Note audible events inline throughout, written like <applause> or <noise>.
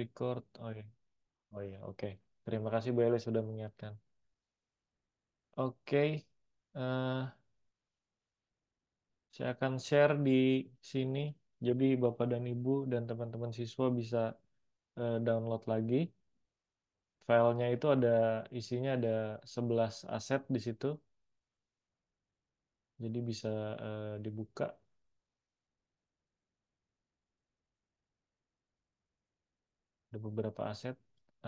record. Oh iya, oh iya, oke. Terima kasih Bu Eli sudah mengingatkan. Oke, Uh, saya akan share di sini. Jadi Bapak dan Ibu dan teman-teman siswa bisa uh, download lagi. Filenya itu ada isinya ada 11 aset di situ. Jadi bisa uh, dibuka ada beberapa aset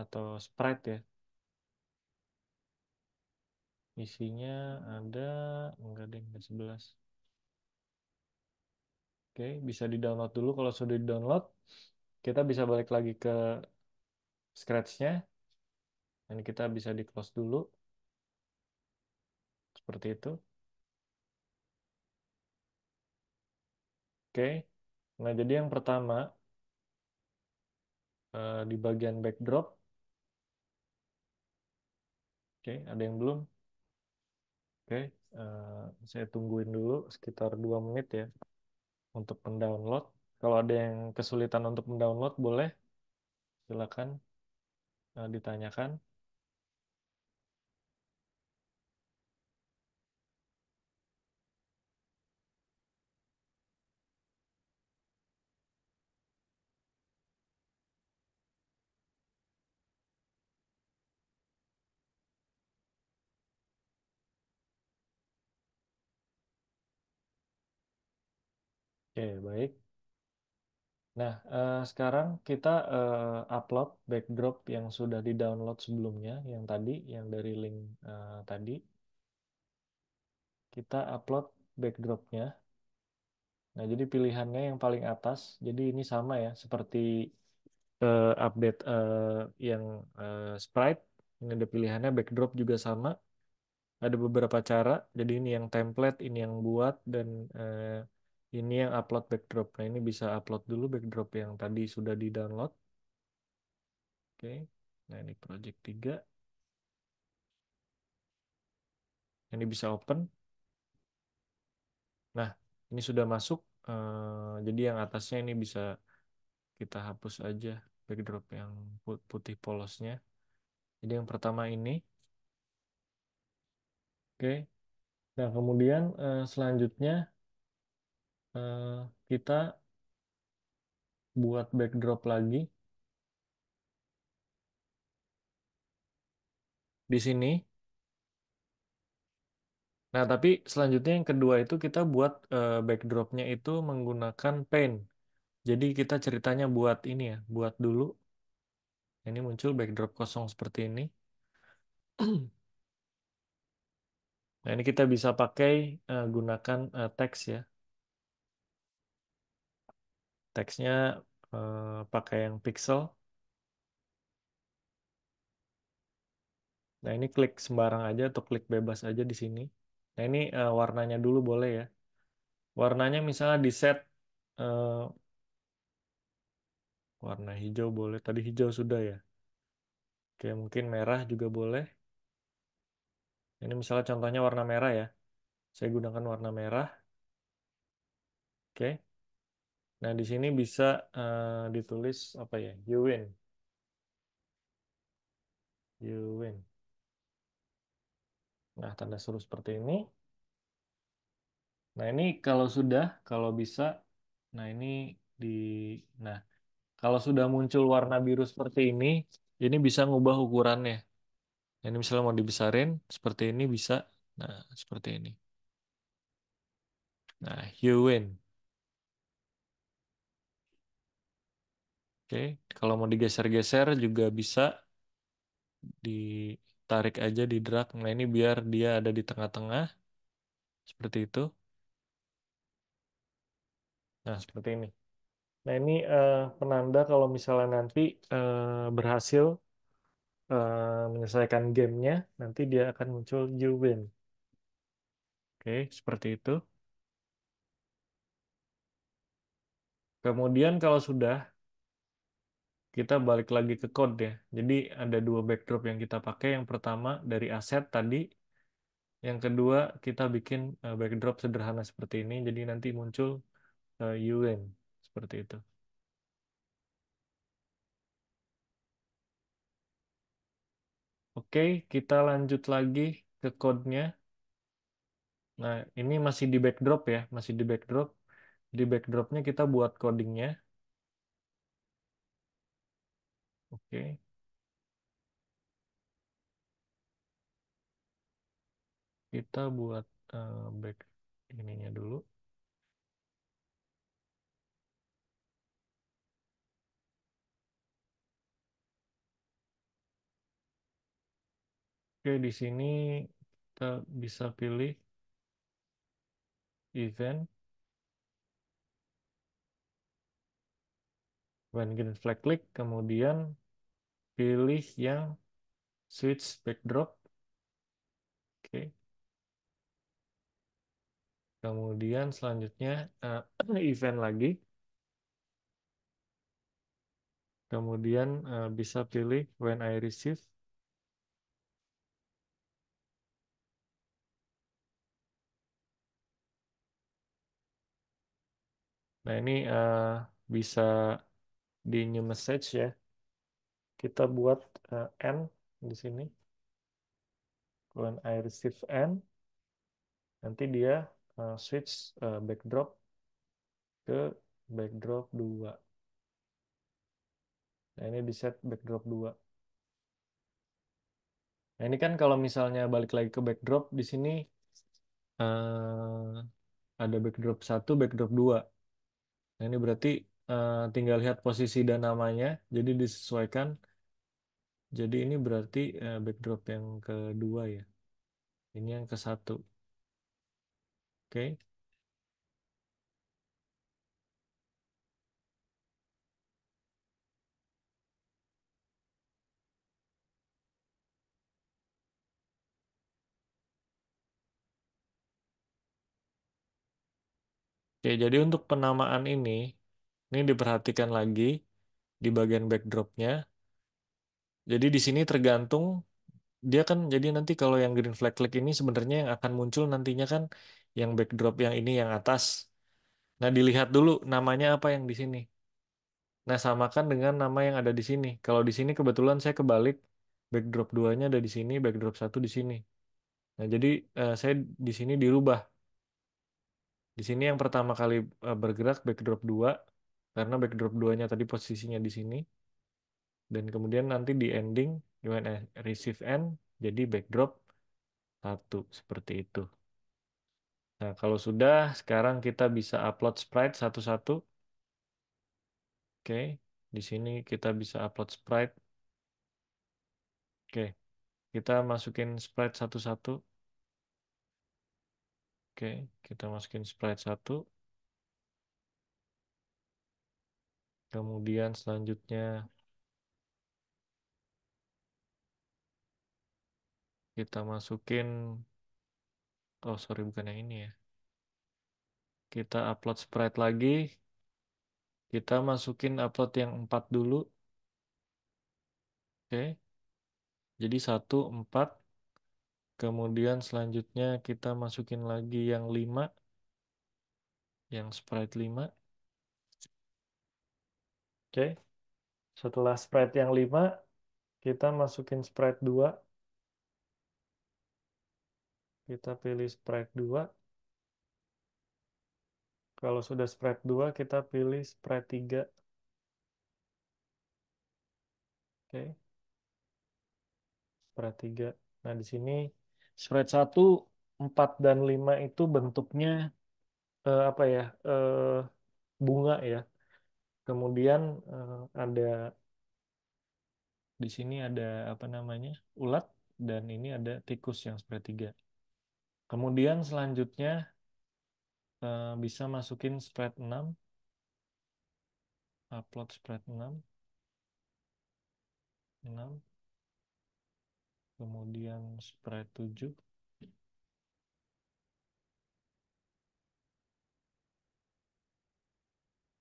atau spread ya isinya ada enggak deh enggak 11 Oke, bisa di-download dulu. Kalau sudah di-download, kita bisa balik lagi ke scratchnya Dan kita bisa di-close dulu. Seperti itu. Oke. Nah, jadi yang pertama, uh, di bagian backdrop. Oke, okay, ada yang belum? Oke, okay, uh, eh, saya tungguin dulu sekitar dua menit ya untuk mendownload. Kalau ada yang kesulitan untuk mendownload, boleh silakan uh, ditanyakan. Nah, uh, sekarang kita uh, upload backdrop yang sudah di-download sebelumnya, yang tadi, yang dari link uh, tadi. Kita upload backdropnya. Nah, jadi pilihannya yang paling atas. Jadi ini sama ya, seperti uh, update uh, yang uh, sprite. Ini ada pilihannya, backdrop juga sama. Ada beberapa cara. Jadi ini yang template, ini yang buat, dan... Uh, ini yang upload backdrop. Nah, ini bisa upload dulu backdrop yang tadi sudah di-download. Oke. Nah, ini project 3. Ini bisa open. Nah, ini sudah masuk. Eh, jadi yang atasnya ini bisa kita hapus aja backdrop yang putih polosnya. Jadi yang pertama ini. Oke. Nah, kemudian eh, selanjutnya Eh, kita buat backdrop lagi. Di sini. Nah, tapi selanjutnya yang kedua itu kita buat uh, backdropnya itu menggunakan paint. Jadi kita ceritanya buat ini ya, buat dulu. Ini muncul backdrop kosong seperti ini. <clears throat> Nah, ini kita bisa pakai uh, gunakan uh, teks ya teksnya uh, pakai yang pixel. Nah, ini klik sembarang aja atau klik bebas aja di sini. Nah, ini uh, warnanya dulu boleh ya. Warnanya misalnya di set uh, warna hijau boleh. Tadi hijau sudah ya. Oke, mungkin merah juga boleh. Ini misalnya contohnya warna merah ya. Saya gunakan warna merah. Oke. Nah, di sini bisa uh, ditulis apa ya? You win. You win. Nah, tanda seru seperti ini. Nah, ini kalau sudah, kalau bisa, nah ini di, nah, kalau sudah muncul warna biru seperti ini, ini bisa ngubah ukurannya. Ini misalnya mau dibesarin, seperti ini bisa, nah, seperti ini. Nah, you win. Oke, kalau mau digeser-geser juga bisa ditarik aja di drag. Nah, ini biar dia ada di tengah-tengah. Seperti itu. Nah, seperti ini. Nah, ini uh, penanda kalau misalnya nanti uh, berhasil uh, menyelesaikan gamenya, nanti dia akan muncul you win. Oke, seperti itu. Kemudian kalau sudah kita balik lagi ke code ya. Jadi ada dua backdrop yang kita pakai. Yang pertama dari aset tadi, yang kedua kita bikin eh, backdrop sederhana seperti ini. Jadi nanti muncul eh, UN seperti itu. Oke, kita lanjut lagi ke code-nya. Nah, ini masih di backdrop ya, masih di backdrop. Di backdrop-nya kita buat coding-nya. Oke. Kita buat uh, back ininya dulu. Oke, di sini kita bisa pilih event when green flag click, kemudian pilih yang switch backdrop. Oke. Okay. Kemudian selanjutnya uh, <clears throat> event lagi. Kemudian uh, bisa pilih when I receive. Nah ini uh, bisa di new message ya kita buat uh, n di sini when I receive n nanti dia uh, switch uh, backdrop ke backdrop 2 nah ini di set backdrop 2 Nah, ini kan kalau misalnya balik lagi ke backdrop di sini uh, ada backdrop 1, backdrop 2. Nah, ini berarti uh, tinggal lihat posisi dan namanya, jadi disesuaikan jadi ini berarti uh, backdrop yang kedua ya. Ini yang ke satu. Oke. Okay. Oke, jadi untuk penamaan ini, ini diperhatikan lagi di bagian backdropnya. Jadi di sini tergantung dia kan jadi nanti kalau yang green flag flag ini sebenarnya yang akan muncul nantinya kan yang backdrop yang ini yang atas. Nah, dilihat dulu namanya apa yang di sini. Nah, samakan dengan nama yang ada di sini. Kalau di sini kebetulan saya kebalik, backdrop duanya ada di sini, backdrop satu di sini. Nah, jadi uh, saya di sini dirubah. Di sini yang pertama kali eh, bergerak backdrop 2 karena backdrop 2-nya tadi posisinya di sini dan kemudian nanti di ending gimana receive n jadi backdrop satu seperti itu. Nah, kalau sudah sekarang kita bisa upload sprite satu-satu. Oke, di sini kita bisa upload sprite. Oke. Kita masukin sprite satu-satu. Oke, kita masukin sprite satu. Kemudian selanjutnya Kita masukin, oh sorry bukan yang ini ya. Kita upload sprite lagi. Kita masukin upload yang 4 dulu. Oke. Jadi 1, 4. Kemudian selanjutnya kita masukin lagi yang 5. Yang sprite 5. Oke. Setelah sprite yang 5, kita masukin sprite 2. oke kita pilih spread 2. Kalau sudah spread 2, kita pilih spread 3. Oke. Spread 3. Nah, di sini spread 1, 4, dan 5 itu bentuknya eh, apa ya eh, bunga ya. Kemudian eh, ada di sini ada apa namanya ulat dan ini ada tikus yang spread 3. Kemudian selanjutnya eh, bisa masukin spread 6. Upload spread 6. 6. Kemudian spread 7.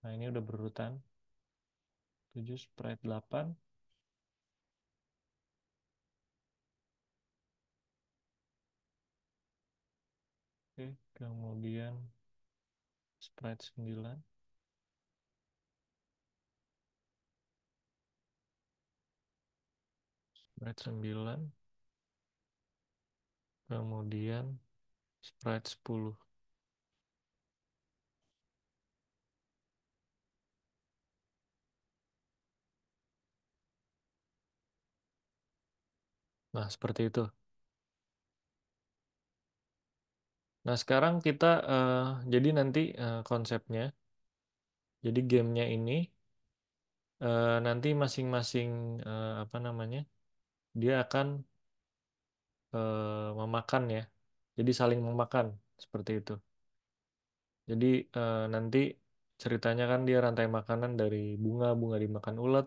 Nah, ini udah berurutan. 7 spread 8. kemudian sprite 9 sprite 9 kemudian sprite 10 Nah, seperti itu. Nah, sekarang kita uh, jadi nanti uh, konsepnya. Jadi gamenya ini uh, nanti masing-masing apa namanya? Dia akan memakan ya. Jadi saling memakan seperti itu. Jadi nanti ceritanya kan dia rantai makanan dari bunga, bunga dimakan ulat,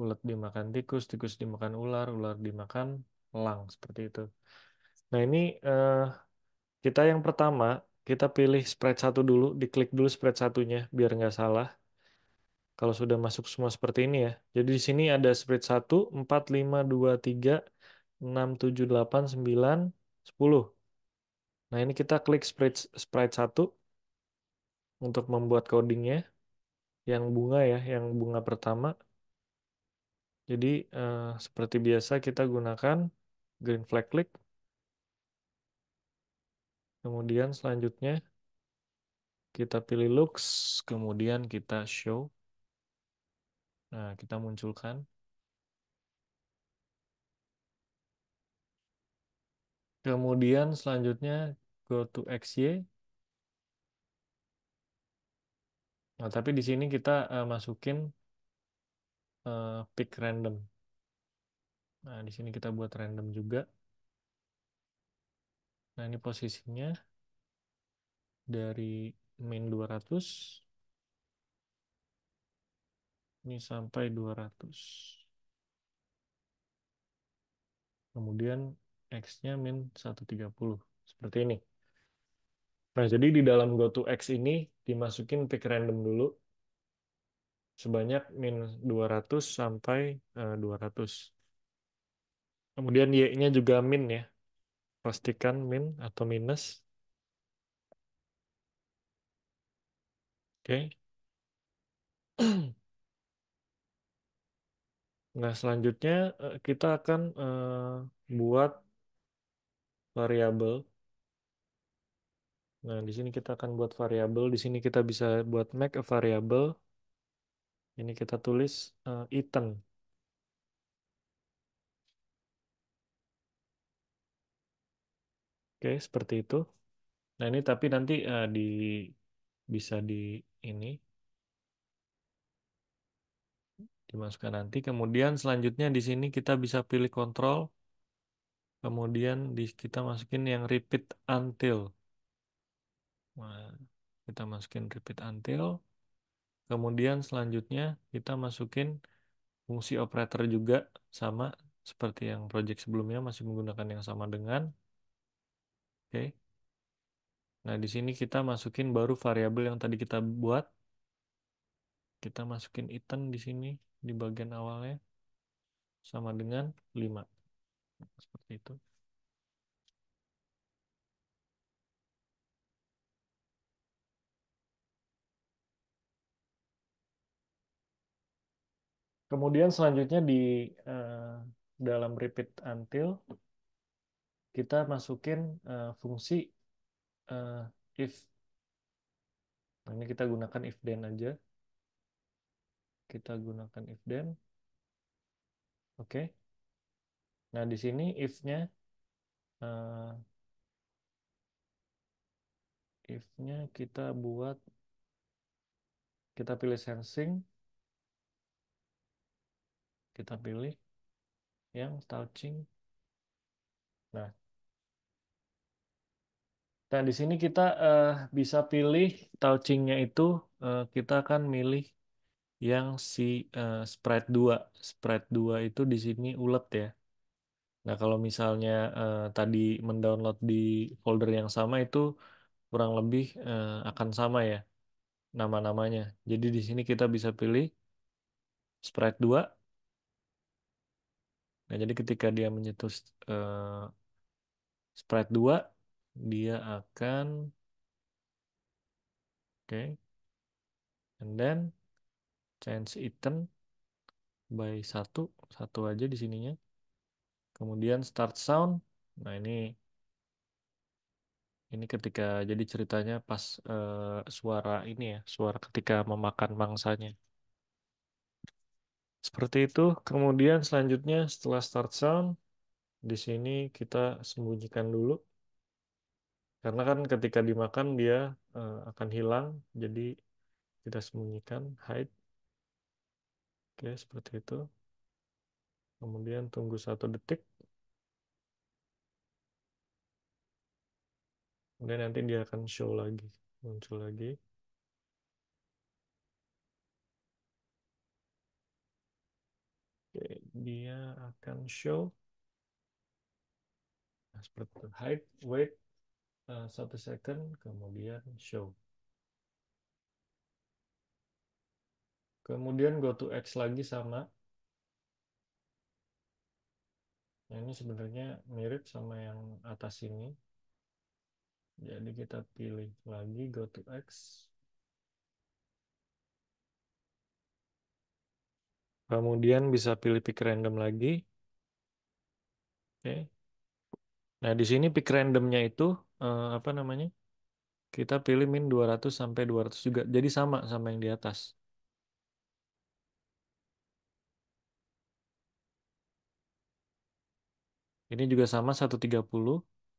ulat dimakan tikus, tikus dimakan ular, ular dimakan elang seperti itu. Nah, ini kita yang pertama, kita pilih spread satu dulu, diklik dulu spread satunya biar nggak salah. Kalau sudah masuk semua seperti ini ya. Jadi di sini ada spread 1, 4, 5, 2, 3, 6, 7, 8, 9, 10. Nah ini kita klik spread, spread 1 untuk membuat codingnya. Yang bunga ya, yang bunga pertama. Jadi eh, seperti biasa kita gunakan green flag click Kemudian selanjutnya kita pilih looks, kemudian kita show. Nah, kita munculkan. Kemudian selanjutnya go to XY. Nah, tapi di sini kita uh, masukin uh, pick random. Nah, di sini kita buat random juga. Nah, ini posisinya dari min 200 ini sampai 200. Kemudian X-nya min 130, seperti ini. Nah, jadi di dalam GoToX ini dimasukin pick random dulu sebanyak min 200 sampai 200. Eh, Kemudian Y-nya juga min ya, pastikan min atau minus. Oke. Okay. <clears throat> Nah, selanjutnya eh, kita akan eh, buat variabel. Nah, di sini kita akan buat variabel. Di sini kita bisa buat make a variable. Ini kita tulis uh, Ethan. Oke, seperti itu. Nah, ini tapi nanti uh, di bisa di ini dimasukkan nanti. Kemudian selanjutnya di sini kita bisa pilih kontrol. Kemudian di kita masukin yang repeat until. Nah, kita masukin repeat until. Kemudian selanjutnya kita masukin fungsi operator juga sama seperti yang project sebelumnya masih menggunakan yang sama dengan Oke. Nah, di sini kita masukin baru variabel yang tadi kita buat. Kita masukin item di sini di bagian awalnya sama dengan 5. Seperti itu. Kemudian selanjutnya di uh, dalam repeat until kita masukin uh, fungsi uh, if. Nah, ini kita gunakan if then aja. Kita gunakan if then. Oke. Okay. Nah, di sini if-nya uh, if-nya kita buat kita pilih sensing kita pilih yang touching. Nah, Nah, di sini kita uh, bisa pilih touchingnya itu uh, kita akan milih yang si uh, spread 2. Spread 2 itu di sini ulet ya. Nah, kalau misalnya uh, tadi mendownload di folder yang sama itu kurang lebih uh, akan sama ya nama-namanya. Jadi di sini kita bisa pilih spread 2. Nah, jadi ketika dia menyetus uh, spread 2 dia akan oke okay. and then change item by satu satu aja di sininya kemudian start sound nah ini ini ketika jadi ceritanya pas uh, suara ini ya suara ketika memakan mangsanya seperti itu kemudian selanjutnya setelah start sound di sini kita sembunyikan dulu karena kan ketika dimakan dia uh, akan hilang, jadi kita sembunyikan, hide. Oke, seperti itu. Kemudian tunggu satu detik. Kemudian nanti dia akan show lagi, muncul lagi. Oke, dia akan show. Nah, seperti itu. Hide, wait, Eh, satu second kemudian show kemudian go to X lagi sama nah, ini sebenarnya mirip sama yang atas ini jadi kita pilih lagi go to X kemudian bisa pilih pick random lagi oke okay. nah di sini pick randomnya itu uh, apa namanya? Kita pilih min 200 sampai 200 juga. Jadi sama sama yang di atas. Ini juga sama 130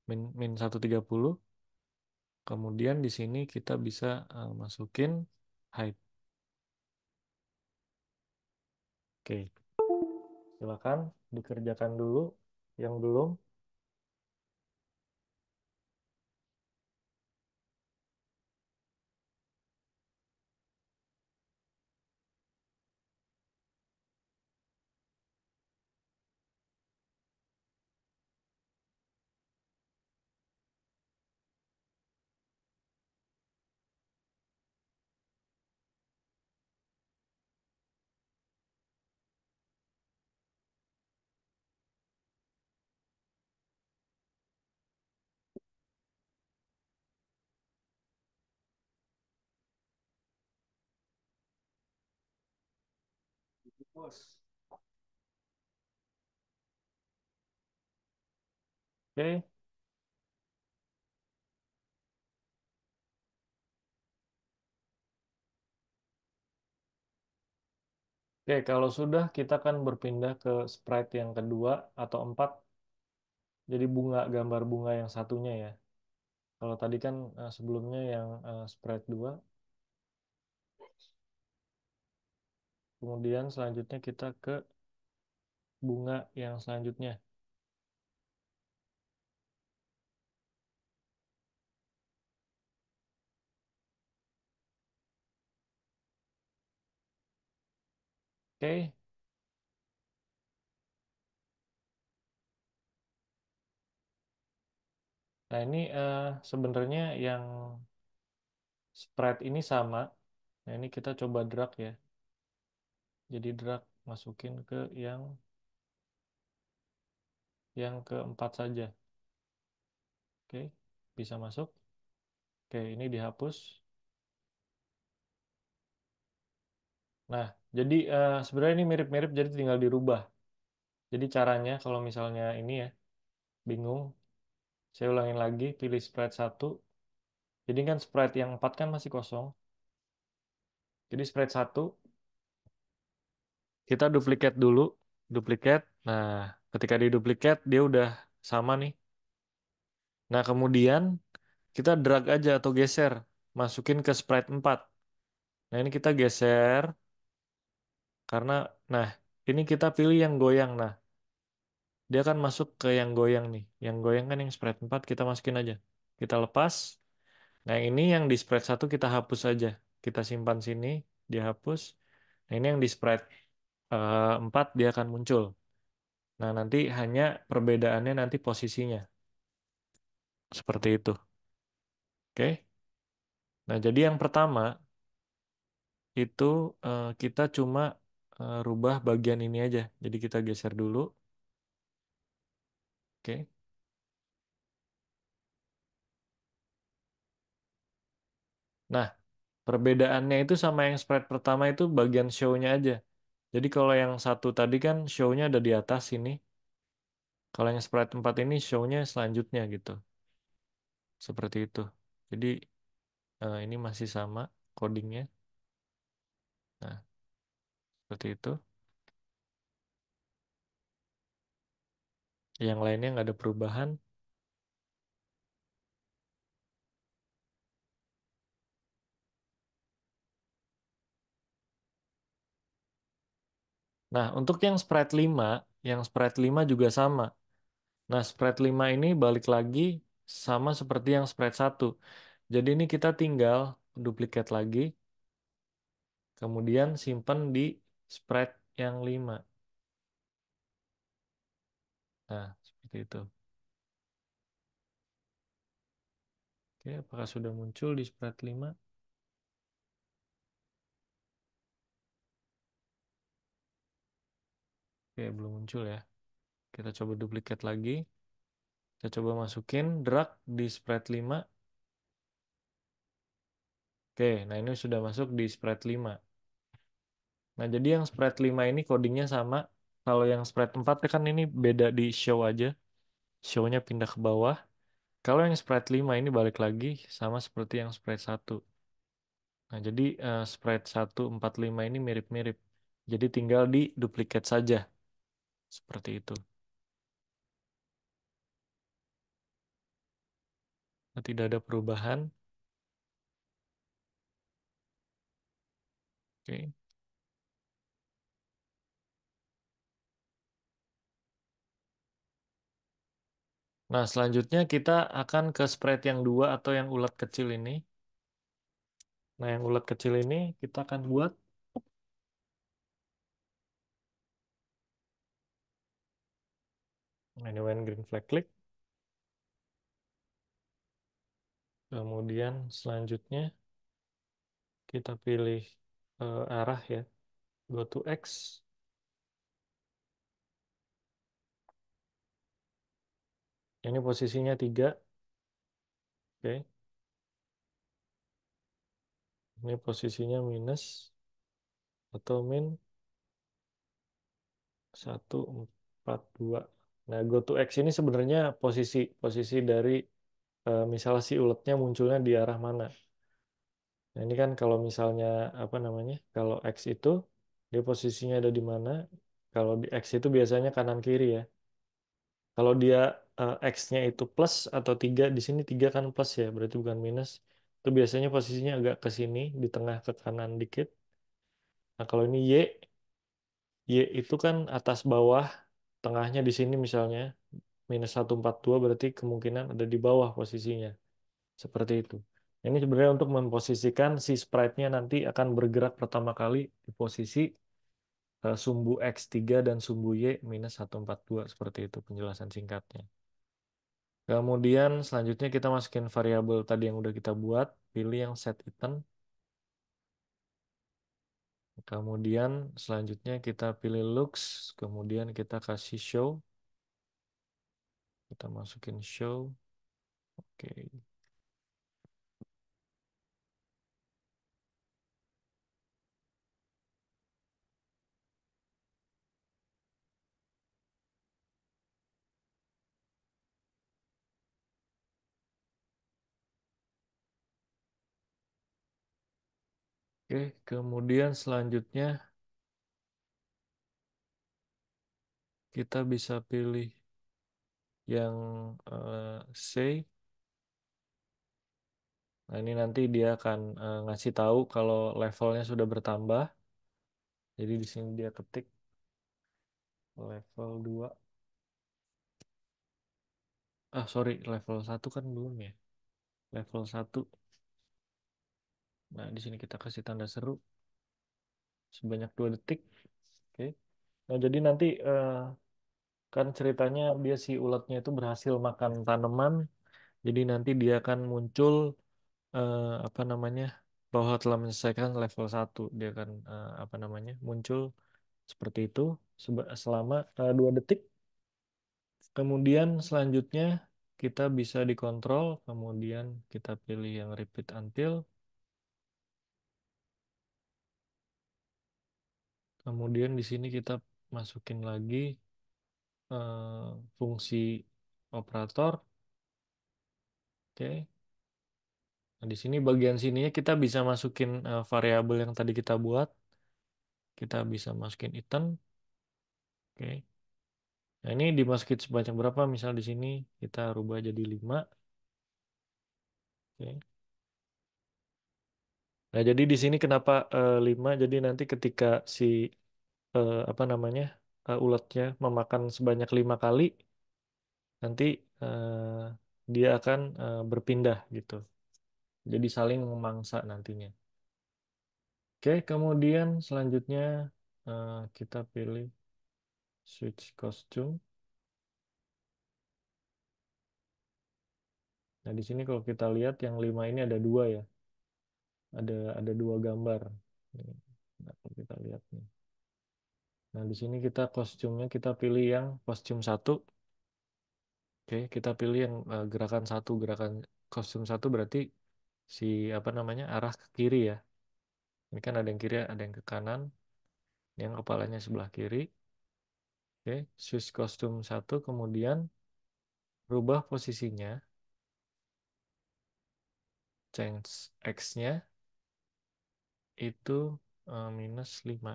min min 130. Kemudian di sini kita bisa uh, masukin height. Oke. Silakan dikerjakan dulu yang belum. Oke. Okay. Oke, kalau sudah kita akan berpindah ke sprite yang kedua atau empat. Jadi bunga, gambar bunga yang satunya ya. Kalau tadi kan eh, sebelumnya yang eh, sprite dua, Kemudian selanjutnya kita ke bunga yang selanjutnya. Oke. Okay. Nah ini uh, sebenarnya yang spread ini sama. Nah ini kita coba drag ya jadi drag masukin ke yang yang keempat saja oke bisa masuk oke ini dihapus nah jadi uh, sebenarnya ini mirip-mirip jadi tinggal dirubah jadi caranya kalau misalnya ini ya bingung saya ulangin lagi pilih sprite 1 jadi kan sprite yang empat kan masih kosong jadi sprite 1 kita duplikat dulu, duplikat. Nah, ketika diduplikat dia udah sama nih. Nah, kemudian kita drag aja atau geser, masukin ke sprite 4. Nah, ini kita geser karena nah, ini kita pilih yang goyang. Nah, dia akan masuk ke yang goyang nih. Yang goyang kan yang sprite 4 kita masukin aja. Kita lepas. Nah, ini yang di spread 1 kita hapus aja. Kita simpan sini, dihapus. Nah, ini yang di spread Eh, empat dia akan muncul. Nah, nanti hanya perbedaannya nanti posisinya. Seperti itu. Oke. Nah, jadi yang pertama itu eh, kita cuma eh, rubah bagian ini aja. Jadi kita geser dulu. Oke. Nah, perbedaannya itu sama yang spread pertama itu bagian show-nya aja. Jadi kalau yang satu tadi kan show-nya ada di atas ini, Kalau yang sprite 4 ini show-nya selanjutnya gitu. Seperti itu. Jadi uh, ini masih sama codingnya. Nah, seperti itu. Yang lainnya nggak ada perubahan. Nah, untuk yang spread 5, yang spread 5 juga sama. Nah, spread 5 ini balik lagi sama seperti yang spread 1. Jadi ini kita tinggal duplikat lagi, kemudian simpan di spread yang 5. Nah, seperti itu. Oke, apakah sudah muncul di spread 5? Oke, okay, belum muncul ya. Kita coba duplikat lagi. Kita coba masukin drag di spread 5. Oke, okay, nah ini sudah masuk di spread 5. Nah, jadi yang spread 5 ini codingnya sama. Kalau yang spread 4 kan ini beda di show aja. Show-nya pindah ke bawah. Kalau yang spread 5 ini balik lagi sama seperti yang spread 1. Nah, jadi uh, spread 1, 4, 5 ini mirip-mirip. Jadi tinggal di duplicate saja. Seperti itu. Nah, tidak ada perubahan. Oke. Nah, selanjutnya kita akan ke spread yang dua atau yang ulat kecil ini. Nah, yang ulat kecil ini kita akan buat Ini when green flag klik. Kemudian selanjutnya kita pilih uh, arah ya. Go to X. Ini posisinya tiga Oke. Okay. Ini posisinya minus atau min 1, 4, 2. Nah, go to x ini sebenarnya posisi posisi dari eh, misalnya si uletnya munculnya di arah mana. Nah, ini kan kalau misalnya apa namanya? Kalau X itu dia posisinya ada di mana? Kalau di X itu biasanya kanan kiri ya. Kalau dia eh, X-nya itu plus atau tiga di sini tiga kan plus ya, berarti bukan minus. Itu biasanya posisinya agak ke sini, di tengah ke kanan dikit. Nah, kalau ini Y, Y itu kan atas bawah tengahnya di sini misalnya minus 142 berarti kemungkinan ada di bawah posisinya. Seperti itu. Ini sebenarnya untuk memposisikan si sprite-nya nanti akan bergerak pertama kali di posisi eh, sumbu X3 dan sumbu Y minus 142. Seperti itu penjelasan singkatnya. Kemudian selanjutnya kita masukin variabel tadi yang udah kita buat. Pilih yang set item. Kemudian selanjutnya kita pilih looks, kemudian kita kasih show. Kita masukin show. Oke. Okay. Oke, kemudian selanjutnya kita bisa pilih yang eh, C. Nah, ini nanti dia akan eh, ngasih tahu kalau levelnya sudah bertambah. Jadi di sini dia ketik level 2. Ah, sorry, level 1 kan belum ya. Level 1. Nah, di sini kita kasih tanda seru sebanyak dua detik. Oke. Nah, jadi nanti uh, kan ceritanya dia si ulatnya itu berhasil makan tanaman. Jadi nanti dia akan muncul uh, apa namanya? bahwa telah menyelesaikan level 1. Dia akan uh, apa namanya? muncul seperti itu selama dua detik. Kemudian selanjutnya kita bisa dikontrol, kemudian kita pilih yang repeat until Kemudian di sini kita masukin lagi uh, fungsi operator. Oke. Nah, di sini bagian sininya kita bisa masukin uh, variabel yang tadi kita buat. Kita bisa masukin item. Oke. Nah, ini dimasukin sebanyak berapa? Misal di sini kita rubah jadi 5. Oke. Nah, jadi di sini kenapa 5? Eh, jadi nanti ketika si eh, apa namanya eh, ulatnya memakan sebanyak 5 kali, nanti dia akan berpindah gitu. Jadi saling memangsa nantinya. Oke, kemudian selanjutnya kita pilih switch costume. Nah, di sini kalau kita lihat yang 5 ini ada dua ya ada ada dua gambar. Nah, kita lihat nih. Nah, di sini kita kostumnya kita pilih yang kostum satu. Oke, kita pilih yang eh, gerakan satu, gerakan kostum satu berarti si apa namanya arah ke kiri ya. Ini kan ada yang kiri, ada yang ke kanan. Ini yang kepalanya sebelah kiri. Oke, switch kostum satu, kemudian rubah posisinya. Change X-nya itu uh, minus 5.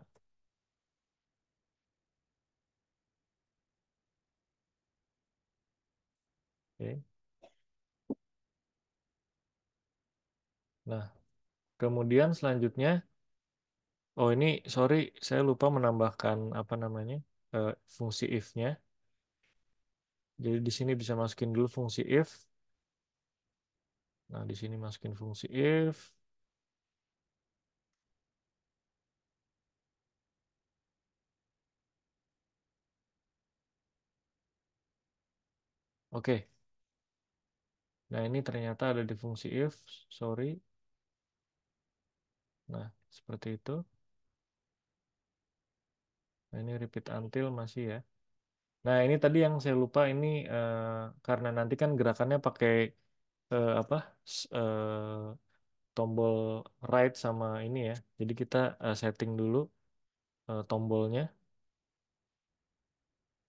Oke. Nah, kemudian selanjutnya, oh ini sorry, saya lupa menambahkan apa namanya uh, fungsi if-nya. Jadi di sini bisa masukin dulu fungsi if. Nah, di sini masukin fungsi if. Oke. Nah, ini ternyata ada di fungsi if. Sorry. Nah, seperti itu. Nah, ini repeat until masih ya. Nah, ini tadi yang saya lupa ini eh, karena nanti kan gerakannya pakai eh, apa? Eh, tombol right sama ini ya. Jadi kita eh, setting dulu eh, tombolnya.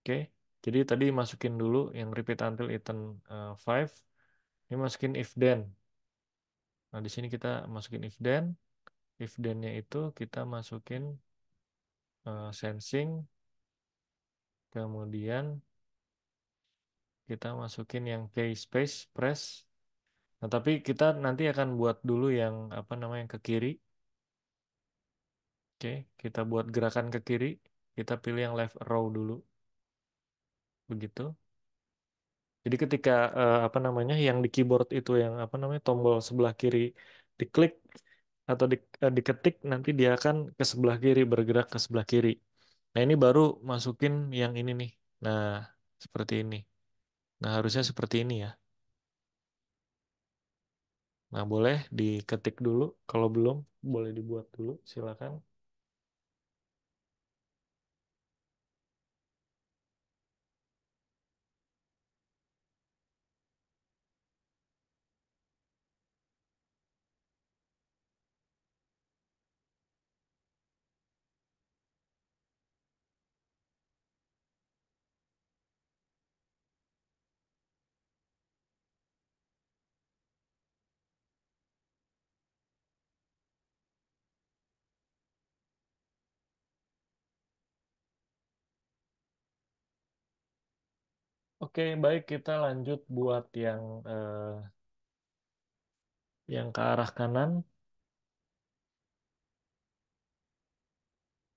Oke. Jadi tadi masukin dulu yang repeat until item uh, 5. Ini masukin if then. Nah, di sini kita masukin if then. If then-nya itu kita masukin uh, sensing. Kemudian kita masukin yang key space press. Nah, tapi kita nanti akan buat dulu yang apa namanya ke kiri. Oke, kita buat gerakan ke kiri. Kita pilih yang left row dulu begitu. Jadi ketika uh, apa namanya yang di keyboard itu yang apa namanya tombol sebelah kiri diklik atau di, uh, diketik nanti dia akan ke sebelah kiri bergerak ke sebelah kiri. Nah ini baru masukin yang ini nih. Nah seperti ini. Nah harusnya seperti ini ya. Nah boleh diketik dulu. Kalau belum boleh dibuat dulu. Silakan. Oke, baik kita lanjut buat yang eh, yang ke arah kanan.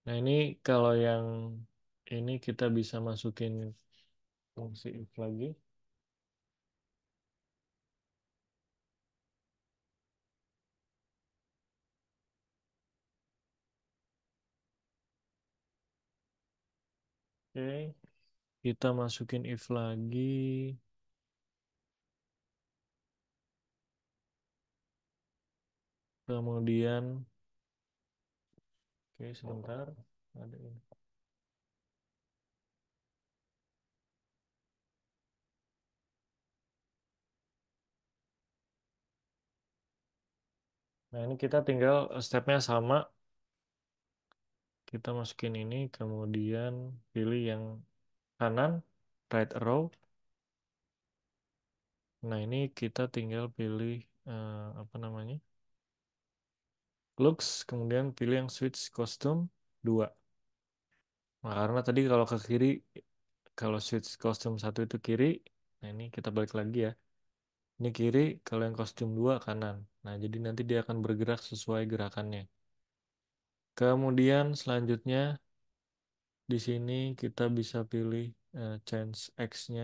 Nah, ini kalau yang ini kita bisa masukin fungsi if lagi. Oke. Okay. Kita masukin if lagi. Kemudian, oke sebentar, ada ini. Nah, ini kita tinggal stepnya sama. Kita masukin ini, kemudian pilih yang kanan, right row. Nah, ini kita tinggal pilih uh, apa namanya? Looks, kemudian pilih yang switch costume 2. Nah, karena tadi kalau ke kiri, kalau switch costume satu itu kiri, nah ini kita balik lagi ya. Ini kiri, kalau yang kostum 2 kanan. Nah, jadi nanti dia akan bergerak sesuai gerakannya. Kemudian selanjutnya di sini kita bisa pilih uh, eh, change X-nya.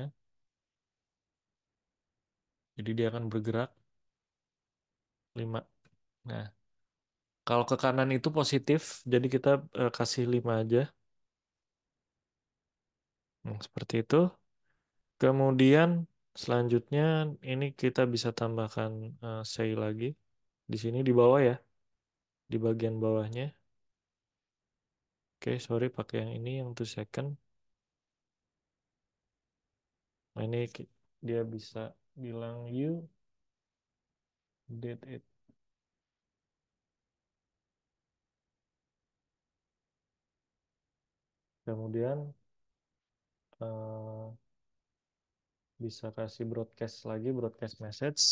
Jadi dia akan bergerak 5. Nah, kalau ke kanan itu positif, jadi kita uh, kasih 5 aja. Hmm, seperti itu. Kemudian selanjutnya ini kita bisa tambahkan uh, say lagi. Di sini di bawah ya, di bagian bawahnya. Oke, okay, sorry pakai yang ini yang two second. Nah, ini dia bisa bilang you did it. Kemudian uh, bisa kasih broadcast lagi broadcast message.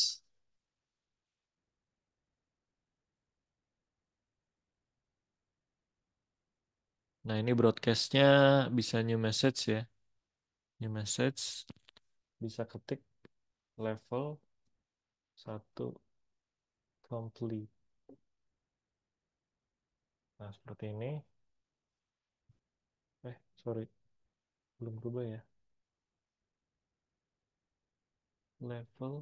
Nah, ini broadcastnya bisa new message ya. New message bisa ketik level 1 complete. Nah, seperti ini. Eh, sorry. Belum berubah ya. Level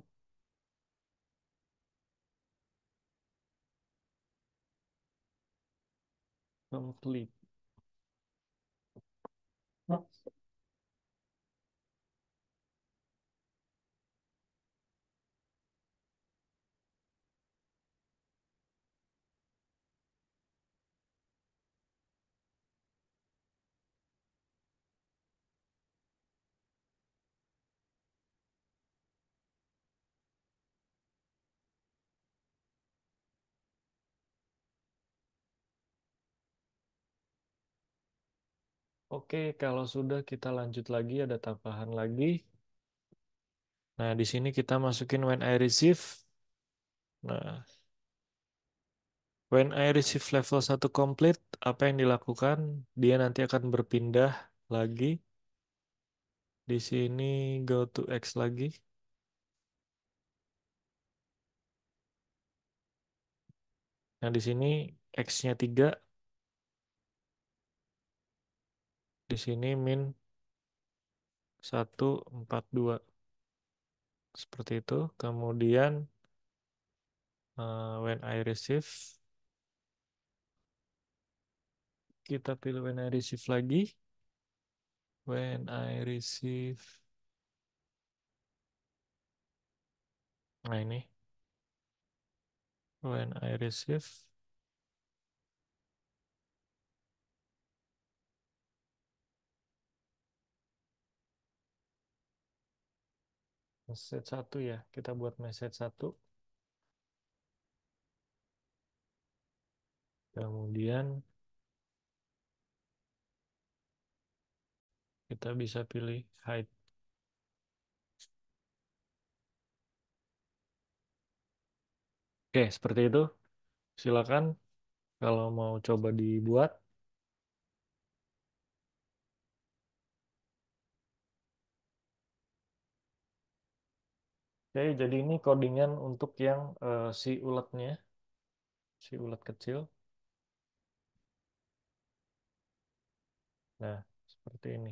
complete. ¿no? Oke, kalau sudah kita lanjut lagi, ada tambahan lagi. Nah, di sini kita masukin when I receive. Nah, when I receive level 1 complete, apa yang dilakukan? Dia nanti akan berpindah lagi. Di sini go to X lagi. Nah, di sini X-nya 3, Di sini min 142. Seperti itu. Kemudian uh, when I receive kita pilih when I receive lagi. When I receive Nah ini. When I receive Message satu ya. Kita buat message satu. Kemudian kita bisa pilih hide. Oke, seperti itu. Silakan kalau mau coba dibuat. Oke, jadi ini codingan untuk yang uh, si ulatnya, si ulat kecil. Nah, seperti ini.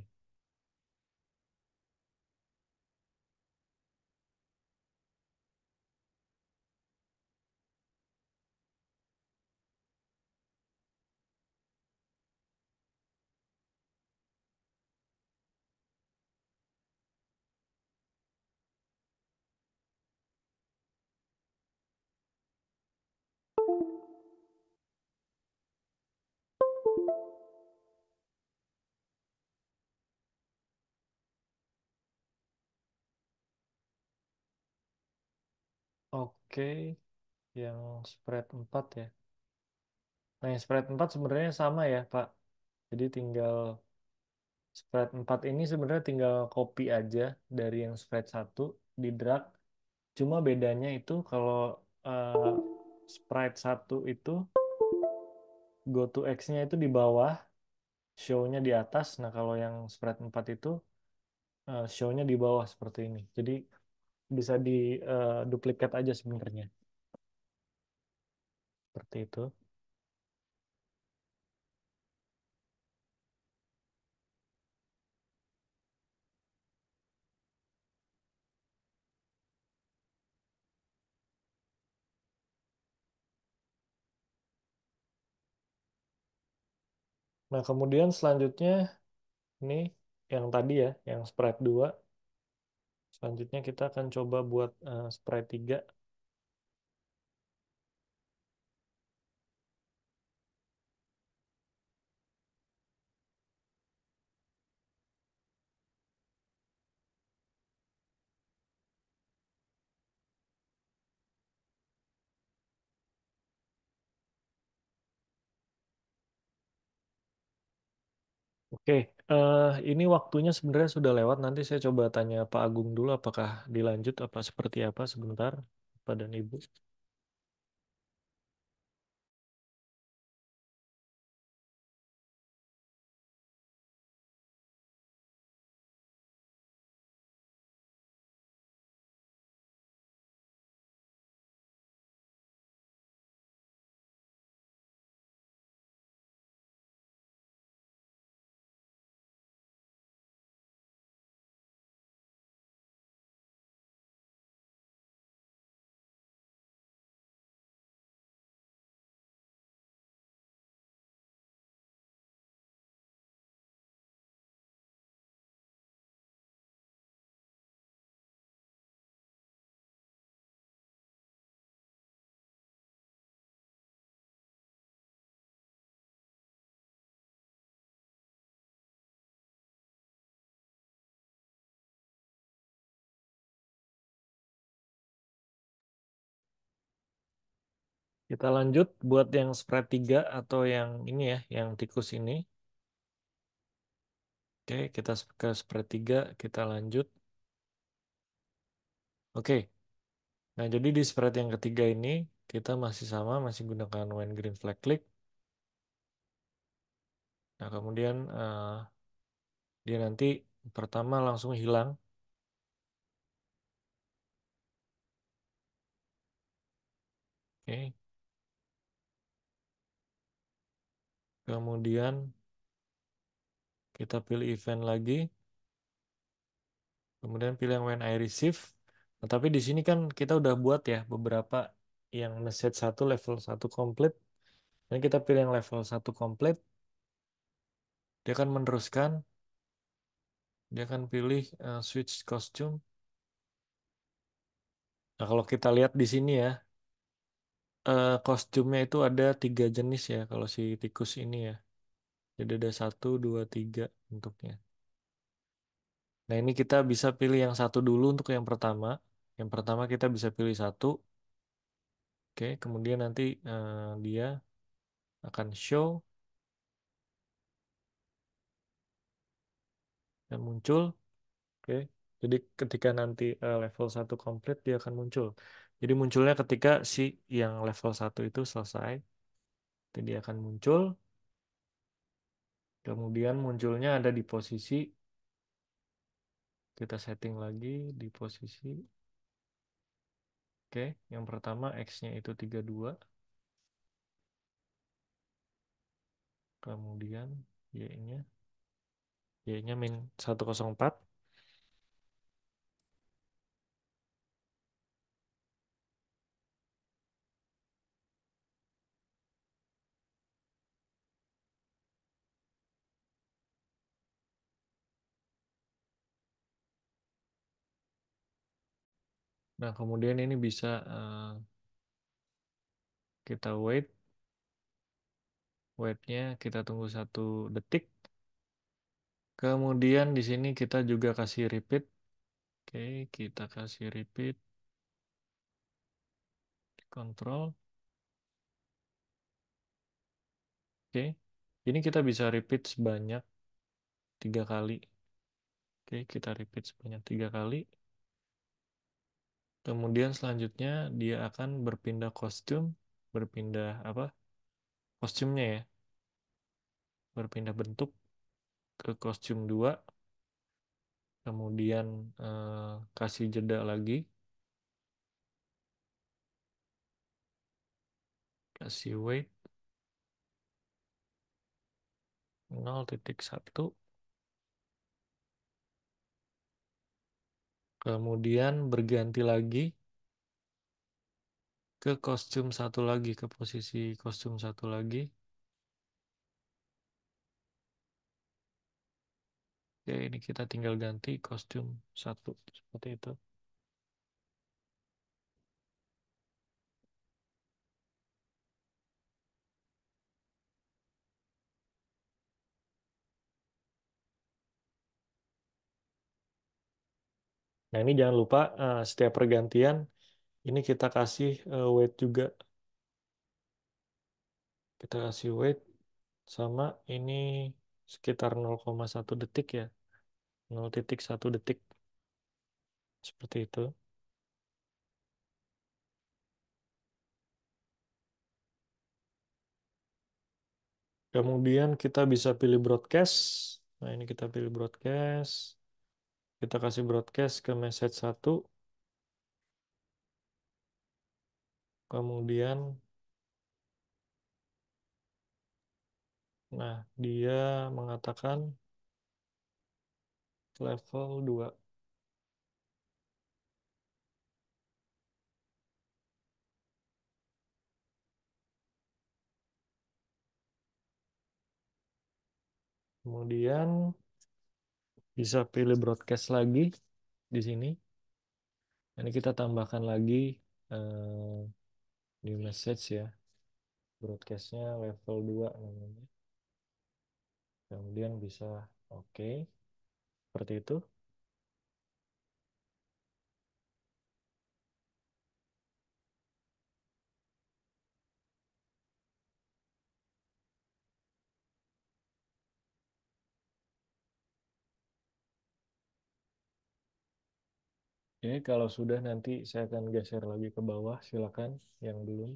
Oke, yang spread 4 ya. Nah, yang spread 4 sebenarnya sama ya, Pak. Jadi tinggal spread 4 ini sebenarnya tinggal copy aja dari yang spread 1 di drag. Cuma bedanya itu kalau uh, eh, spread 1 itu go to X-nya itu di bawah, show-nya di atas. Nah, kalau yang spread 4 itu uh, show-nya di bawah seperti ini. Jadi bisa di uh, eh, duplikat aja sebenarnya. Seperti itu. Nah, kemudian selanjutnya ini yang tadi ya, yang spread dua. Selanjutnya kita akan coba buat uh, spray 3. Oke, okay. Uh, ini waktunya sebenarnya sudah lewat, nanti saya coba tanya Pak Agung dulu apakah dilanjut apa seperti apa sebentar, Pak dan Ibu. Kita lanjut buat yang spread 3 atau yang ini ya, yang tikus ini. Oke, kita ke spread 3, kita lanjut. Oke, nah jadi di spread yang ketiga ini, kita masih sama, masih gunakan when green flag click. Nah, kemudian uh, dia nanti pertama langsung hilang Oke, okay. Kemudian kita pilih event lagi. Kemudian pilih yang when I receive. Nah, tapi di sini kan kita udah buat ya beberapa yang message satu level 1 complete. Dan kita pilih yang level 1 complete. Dia akan meneruskan. Dia akan pilih uh, switch costume. Nah, kalau kita lihat di sini ya, uh, kostumnya itu ada tiga jenis ya kalau si tikus ini ya. Jadi ada satu, dua, tiga bentuknya. Nah ini kita bisa pilih yang satu dulu untuk yang pertama. Yang pertama kita bisa pilih satu. Oke, kemudian nanti uh, dia akan show dan muncul. Oke. Jadi ketika nanti uh, level 1 komplit dia akan muncul. Jadi munculnya ketika si yang level 1 itu selesai. Jadi dia akan muncul. Kemudian munculnya ada di posisi kita setting lagi di posisi Oke, yang pertama x-nya itu 32. Kemudian y-nya y-nya min 104 Nah, kemudian ini bisa uh, kita wait. Waitnya kita tunggu satu detik. Kemudian di sini kita juga kasih repeat. Oke, kita kasih repeat. Control. Oke, ini kita bisa repeat sebanyak tiga kali. Oke, kita repeat sebanyak tiga kali. Kemudian selanjutnya dia akan berpindah kostum, berpindah apa? Kostumnya ya. Berpindah bentuk ke kostum 2. Kemudian eh, kasih jeda lagi. Kasih weight 0.1 Kemudian berganti lagi ke kostum satu lagi, ke posisi kostum satu lagi. Oke, ini kita tinggal ganti kostum satu seperti itu. Nah ini jangan lupa eh, setiap pergantian ini kita kasih uh, weight juga. Kita kasih weight sama ini sekitar 0,1 detik ya. 0,1 detik. Seperti itu. Kemudian kita bisa pilih broadcast. Nah ini kita pilih broadcast. Kita kasih broadcast ke message 1. Kemudian, nah dia mengatakan level 2. Kemudian bisa pilih broadcast lagi di sini ini kita tambahkan lagi di eh, new message ya broadcastnya level 2 namanya kemudian bisa oke okay. seperti itu Ini kalau sudah nanti saya akan geser lagi ke bawah, silakan yang belum.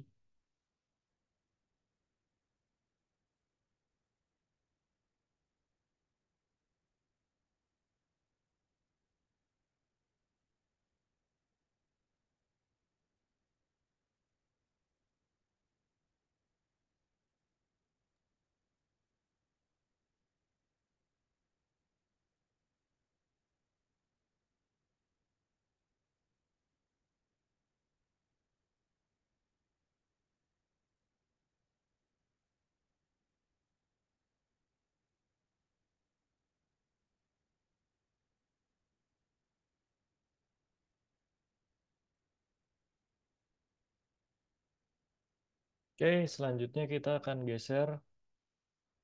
Oke, selanjutnya kita akan geser.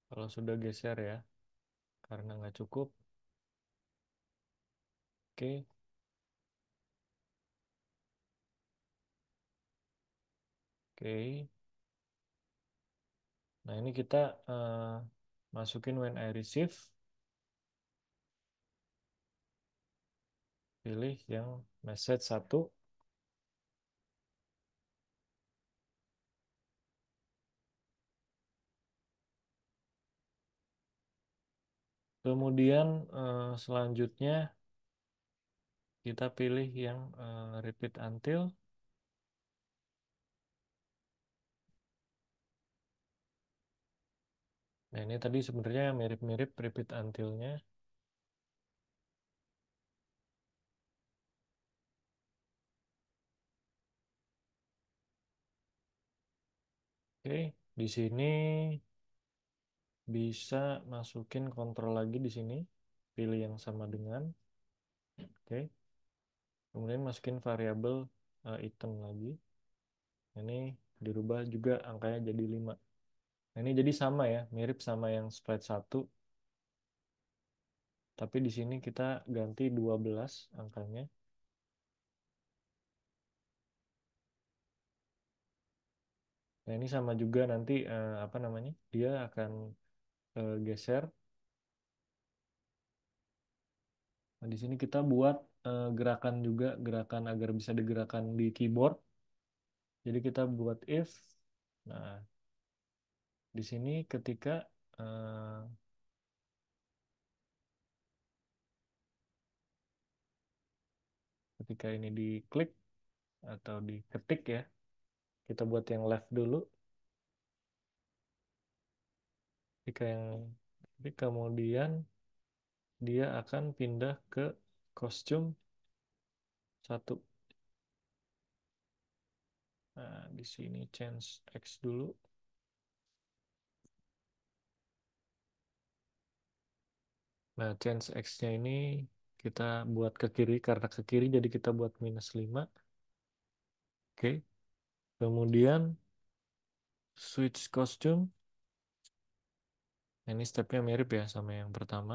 Kalau sudah geser ya, karena nggak cukup. Oke. Oke. Nah, ini kita uh, masukin when I receive. Pilih yang message 1. Kemudian eh, selanjutnya kita pilih yang eh, repeat until. Nah ini tadi sebenarnya mirip-mirip repeat until-nya. Oke, di sini bisa masukin kontrol lagi di sini pilih yang sama dengan oke okay. kemudian masukin variabel uh, item lagi ini dirubah juga angkanya jadi 5 nah ini jadi sama ya mirip sama yang sprite 1 tapi di sini kita ganti 12 angkanya Nah, ini sama juga nanti uh, apa namanya? Dia akan uh, geser. Nah, di sini kita buat uh, gerakan juga, gerakan agar bisa digerakkan di keyboard. Jadi kita buat if. Nah, di sini ketika uh, ketika ini diklik atau diketik ya, kita buat yang left dulu. Ketika yang tapi kemudian dia akan pindah ke kostum satu. Nah, di sini change X dulu. Nah, change X-nya ini kita buat ke kiri, karena ke kiri jadi kita buat minus 5. Oke. Kemudian switch costume ini stepnya mirip ya sama yang pertama.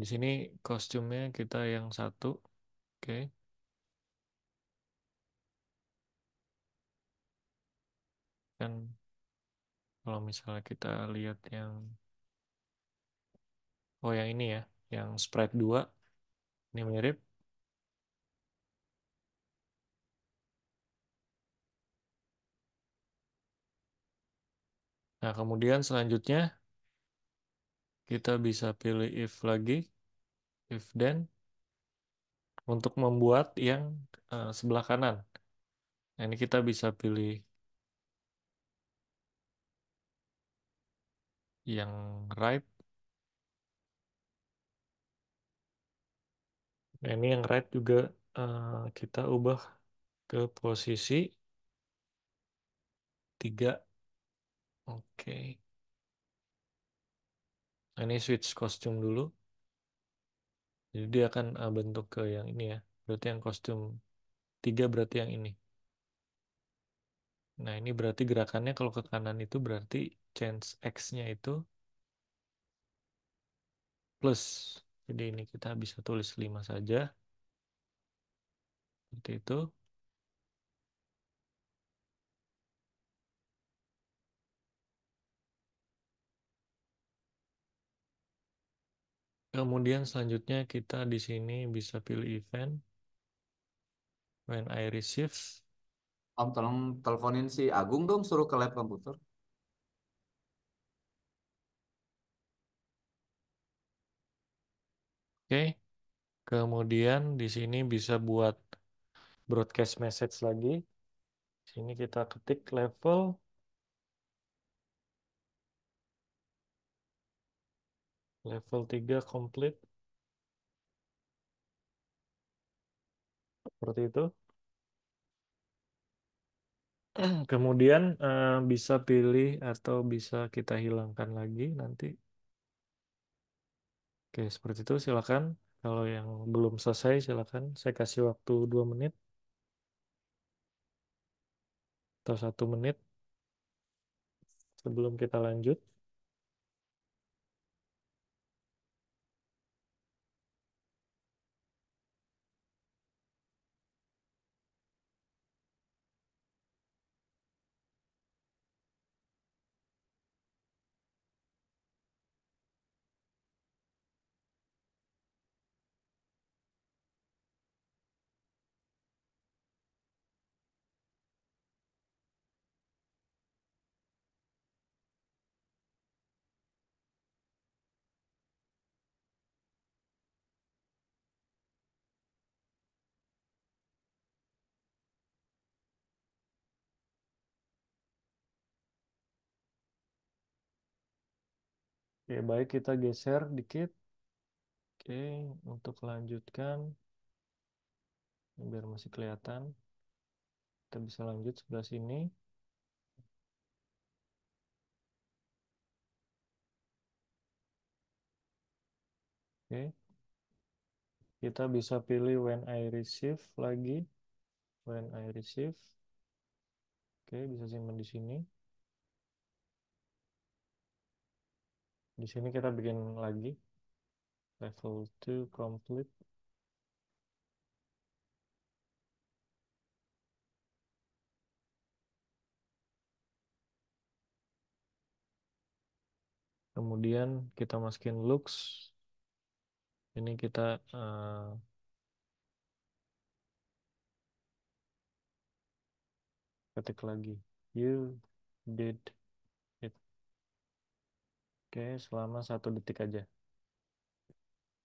Di sini kostumnya kita yang satu. Oke. Okay. Kan kalau misalnya kita lihat yang oh yang ini ya, yang spread 2 ini mirip Nah, kemudian selanjutnya kita bisa pilih if lagi, if then, untuk membuat yang uh, sebelah kanan. Nah, ini kita bisa pilih yang right. Nah, ini yang right juga uh, kita ubah ke posisi 3 Oke. Okay. Nah, ini switch kostum dulu. Jadi dia akan uh, bentuk ke yang ini ya. Berarti yang kostum tiga berarti yang ini. Nah, ini berarti gerakannya kalau ke kanan itu berarti change X-nya itu plus. Jadi ini kita bisa tulis lima saja. Seperti itu. Kemudian selanjutnya kita di sini bisa pilih event. When I receive. Om tolong teleponin si Agung dong suruh ke lab komputer. Oke. Okay. Kemudian di sini bisa buat broadcast message lagi. Di sini kita ketik level Level 3 complete. Seperti itu. <clears throat> Kemudian uh, bisa pilih atau bisa kita hilangkan lagi nanti. Oke, seperti itu silakan. Kalau yang belum selesai silakan. Saya kasih waktu 2 menit. Atau 1 menit sebelum kita lanjut. Oke, baik kita geser dikit. Oke, untuk lanjutkan biar masih kelihatan. Kita bisa lanjut sebelah sini. Oke. Kita bisa pilih when I receive lagi. When I receive. Oke, bisa simpan di sini. Di sini kita bikin lagi level 2 complete. Kemudian kita masukin looks. Ini kita uh, ketik lagi. You did Oke, selama satu detik aja.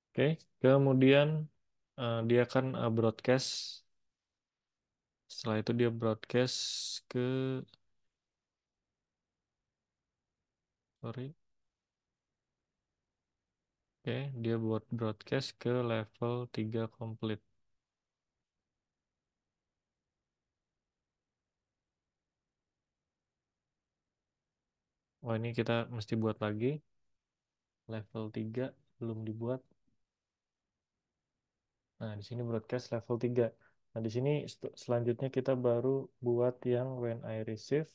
Oke, kemudian uh, dia akan uh, broadcast. Setelah itu dia broadcast ke sorry. Oke, dia buat broadcast ke level 3 complete. Oh ini kita mesti buat lagi. Level 3 belum dibuat. Nah, di sini broadcast level 3. Nah, di sini selanjutnya kita baru buat yang when I receive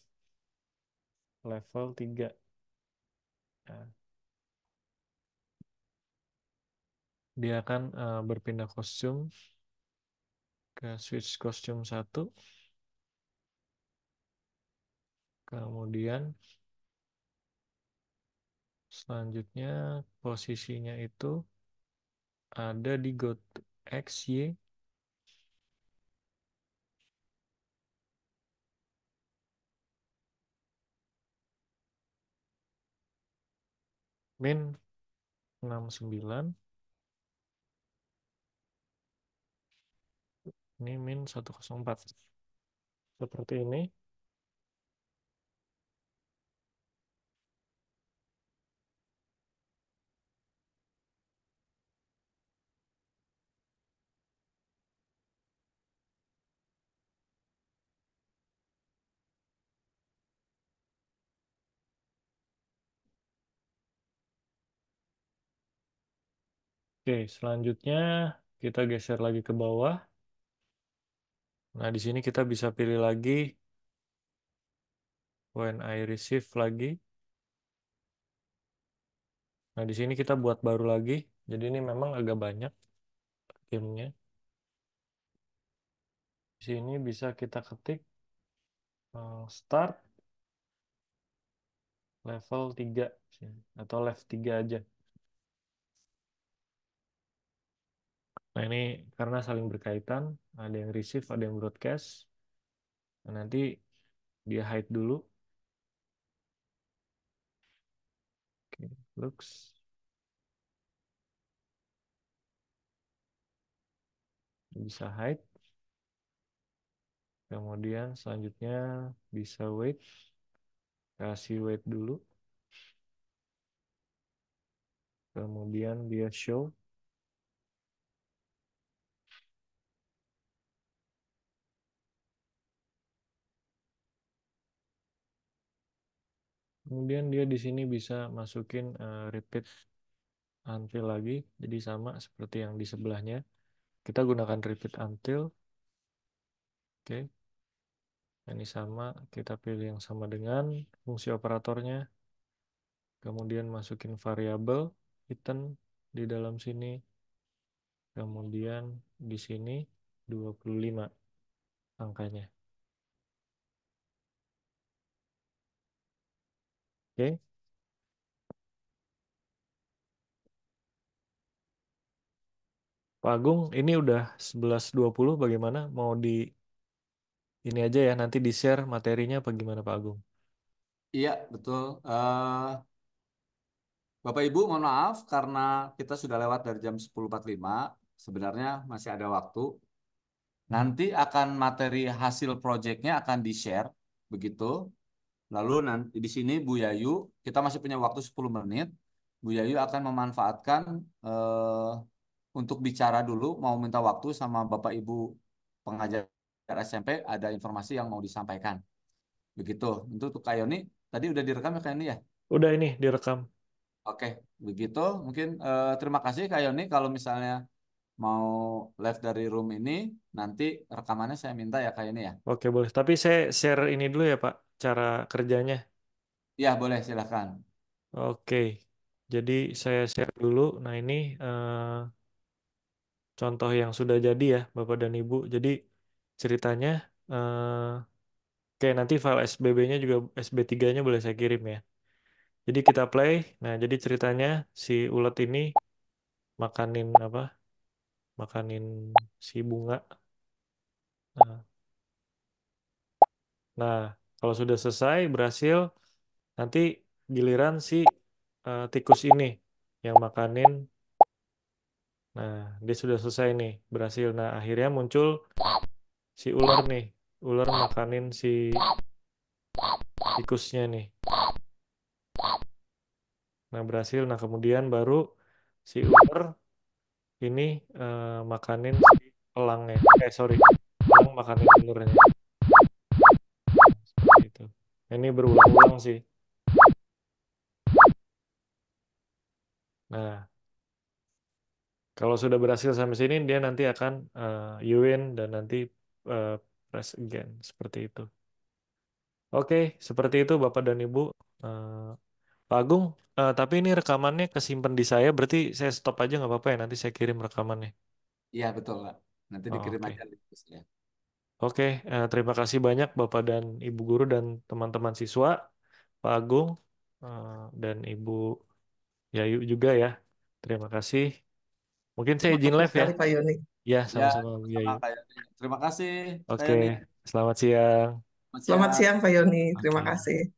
level 3. Nah, dia akan uh, berpindah kostum ke switch kostum satu. Kemudian Selanjutnya posisinya itu ada di God X, Y. Min enam sembilan Ini min 104. Seperti ini. Oke, selanjutnya kita geser lagi ke bawah. Nah, di sini kita bisa pilih lagi when I receive lagi. Nah, di sini kita buat baru lagi. Jadi ini memang agak banyak gamenya. Di sini bisa kita ketik eh, start level 3 atau left 3 aja. Nah ini karena saling berkaitan, ada yang receive, ada yang broadcast. Nah, nanti dia hide dulu. Oke, looks. Bisa hide. Kemudian selanjutnya bisa wait. Kasih wait dulu. Kemudian dia show. Kemudian dia di sini bisa masukin uh, repeat until lagi. Jadi sama seperti yang di sebelahnya. Kita gunakan repeat until. Oke. Okay. Ini sama. Kita pilih yang sama dengan fungsi operatornya. Kemudian masukin variabel hidden di dalam sini. Kemudian di sini 25 angkanya. Oke. Pak Agung, ini udah 11.20 bagaimana? Mau di ini aja ya, nanti di-share materinya apa gimana Pak Agung? Iya, betul. Uh, Bapak Ibu, mohon maaf karena kita sudah lewat dari jam 10.45. Sebenarnya masih ada waktu. Hmm. Nanti akan materi hasil proyeknya akan di-share, begitu. Lalu nanti di sini Bu Yayu, kita masih punya waktu 10 menit. Bu Yayu akan memanfaatkan eh, untuk bicara dulu, mau minta waktu sama Bapak Ibu pengajar SMP ada informasi yang mau disampaikan. Begitu. Untuk Kak Yoni, tadi udah direkam ya Kak Yoni ya? Udah ini direkam. Oke, begitu. Mungkin eh, terima kasih Kak Yoni kalau misalnya mau live dari room ini, nanti rekamannya saya minta ya Kak Yoni ya. Oke, boleh. Tapi saya share ini dulu ya Pak cara kerjanya? Ya, boleh silakan. Oke. Jadi saya share dulu. Nah, ini eh, contoh yang sudah jadi ya, Bapak dan Ibu. Jadi ceritanya eh, Oke, nanti file SBB-nya juga SB3-nya boleh saya kirim ya. Jadi kita play. Nah, jadi ceritanya si ulat ini makanin apa? Makanin si bunga. nah, nah kalau sudah selesai, berhasil, nanti giliran si uh, tikus ini yang makanin. Nah, dia sudah selesai nih, berhasil. Nah, akhirnya muncul si ular nih. Ular makanin si tikusnya nih. Nah, berhasil. Nah, kemudian baru si ular ini uh, makanin si elangnya. Eh, sorry. Elang makanin ularnya. Ini berulang-ulang sih. Nah, kalau sudah berhasil sampai sini, dia nanti akan uh, eh, UIN dan nanti uh, eh, press again. Seperti itu. Oke, seperti itu Bapak dan Ibu. Uh, Pak Agung, uh, tapi ini rekamannya kesimpan di saya, berarti saya stop aja nggak apa-apa ya, nanti saya kirim rekamannya. Iya, betul Pak. Nanti oh, dikirim oh, okay. aja. Oke, eh, terima kasih banyak Bapak dan Ibu guru dan teman-teman siswa, Pak Agung eh, dan Ibu Yayu juga ya. Terima kasih. Mungkin saya izin live ya. Pak Yoni. Ya, ya sama-sama ya, Yayu. Terima kasih. Oke, selamat siang. Selamat siang Pak Yoni. Terima kasih.